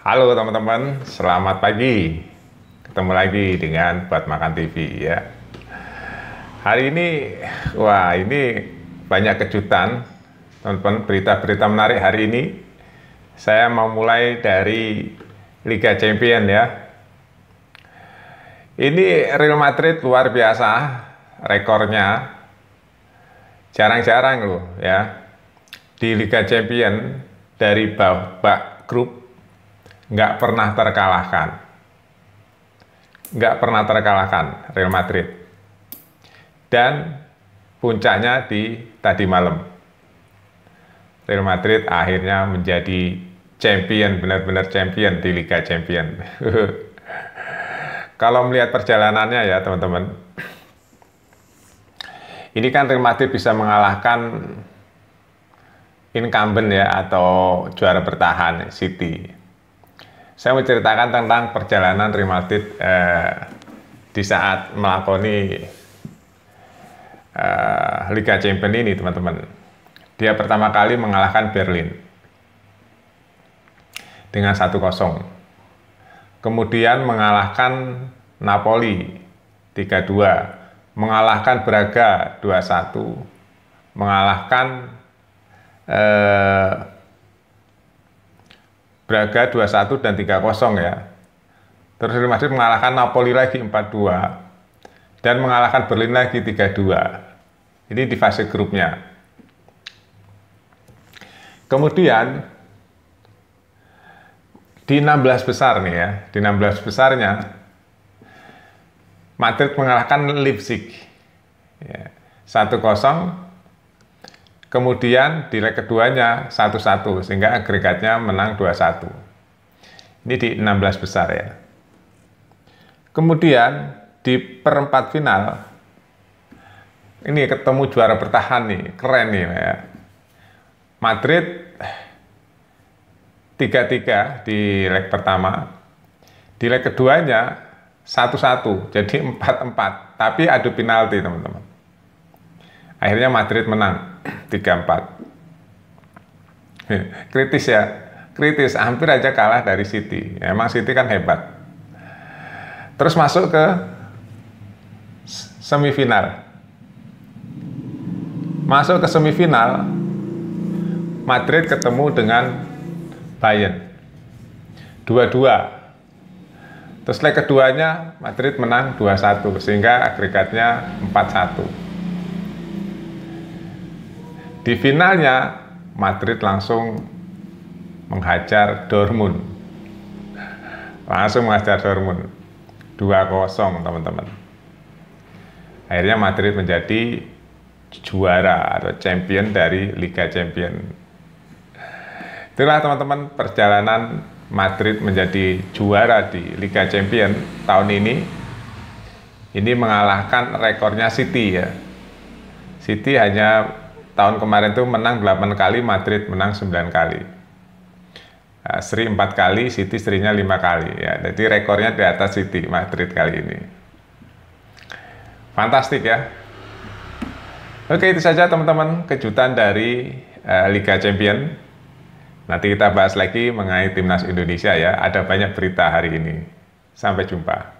Halo teman-teman, selamat pagi. Ketemu lagi dengan Buat Makan TV ya. Hari ini, wah ini banyak kejutan. Teman-teman, berita-berita menarik hari ini. Saya mau mulai dari Liga Champion ya. Ini Real Madrid luar biasa rekornya. Jarang-jarang loh ya. Di Liga Champion dari babak grup nggak pernah terkalahkan. Nggak pernah terkalahkan Real Madrid. Dan puncaknya di tadi malam. Real Madrid akhirnya menjadi champion, benar-benar champion di Liga Champion. Kalau melihat perjalanannya ya teman-teman, ini kan Real Madrid bisa mengalahkan incumbent ya atau juara bertahan City saya menceritakan tentang perjalanan rematit eh, di saat melakoni eh, Liga Champions ini, teman-teman. Dia pertama kali mengalahkan Berlin dengan 1-0. Kemudian mengalahkan Napoli 3-2, mengalahkan Braga 2-1, mengalahkan eh, Braga 21 dan 30 ya. Terus Real Madrid mengalahkan Napoli lagi 4-2 dan mengalahkan Berlin lagi 3-2. Ini di fase grupnya. Kemudian di 16 besar nih ya, di 16 besarnya Madrid mengalahkan Leipzig. Ya. 1-0 Kemudian di leg keduanya 1-1 sehingga agregatnya menang 2-1. Ini di 16 besar ya. Kemudian di perempat final ini ketemu juara bertahan nih, keren nih ya. Madrid 3-3 di leg pertama. Di leg keduanya 1-1, jadi 4-4. Tapi adu penalti, teman-teman. Akhirnya Madrid menang. 34. Kritis ya, kritis hampir aja kalah dari City. Ya, emang City kan hebat. Terus masuk ke semifinal. Masuk ke semifinal Madrid ketemu dengan Bayern. Dua-dua. Terus leg keduanya Madrid menang 2-1 sehingga agregatnya 4-1. Di finalnya Madrid langsung menghajar Dortmund. Langsung menghajar Dortmund. 2-0 teman-teman. Akhirnya Madrid menjadi juara atau champion dari Liga Champion. Itulah teman-teman perjalanan Madrid menjadi juara di Liga Champion tahun ini. Ini mengalahkan rekornya City ya. City hanya tahun kemarin itu menang 8 kali, Madrid menang 9 kali. Nah, seri 4 kali, City serinya 5 kali. Ya, jadi rekornya di atas City, Madrid kali ini. Fantastik ya. Oke, itu saja teman-teman kejutan dari uh, Liga Champion. Nanti kita bahas lagi mengenai timnas Indonesia ya. Ada banyak berita hari ini. Sampai jumpa.